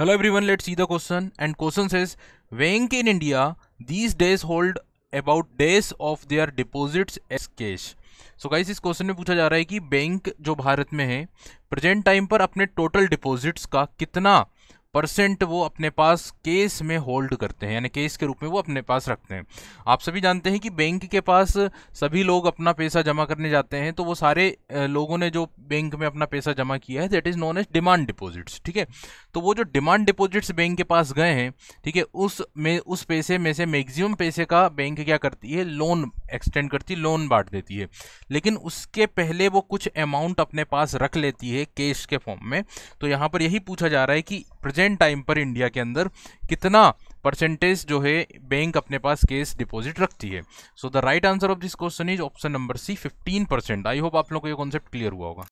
hello everyone let see the question and question is bank in India these days hold about days of their deposits as cash so guys इस क्वेश्चन में पूछा जा रहा है कि bank जो भारत में है प्रेजेंट टाइम पर अपने टोटल डिपोजिट्स का कितना परसेंट वो अपने पास केस में होल्ड करते हैं यानी केस के रूप में वो अपने पास रखते हैं आप सभी जानते हैं कि बैंक के पास सभी लोग अपना पैसा जमा करने जाते हैं तो वो सारे लोगों ने जो बैंक में अपना पैसा जमा किया है that is known as demand deposits ठीक है तो वो जो डिमांड डिपॉजिट्स बैंक के पास गए हैं ठीक है उस में उस पैसे में से मैगजिम पैसे का बैंक क्या करती है लोन एक्सटेंड करती है लोन बांट देती है लेकिन उसके पहले वो कुछ अमाउंट अपने पास रख लेती है कैश के फॉर्म में तो यहाँ पर यही पूछा जा रहा है कि प्रेजेंट टाइम पर इंडिया के अंदर कितना परसेंटेज जो है बैंक अपने पास केस डिपॉजिट रखती है so the right answer of this question is option number C 15 percent I hope आप लोगों को ये कॉन्सेप्ट क्लियर हुआ होगा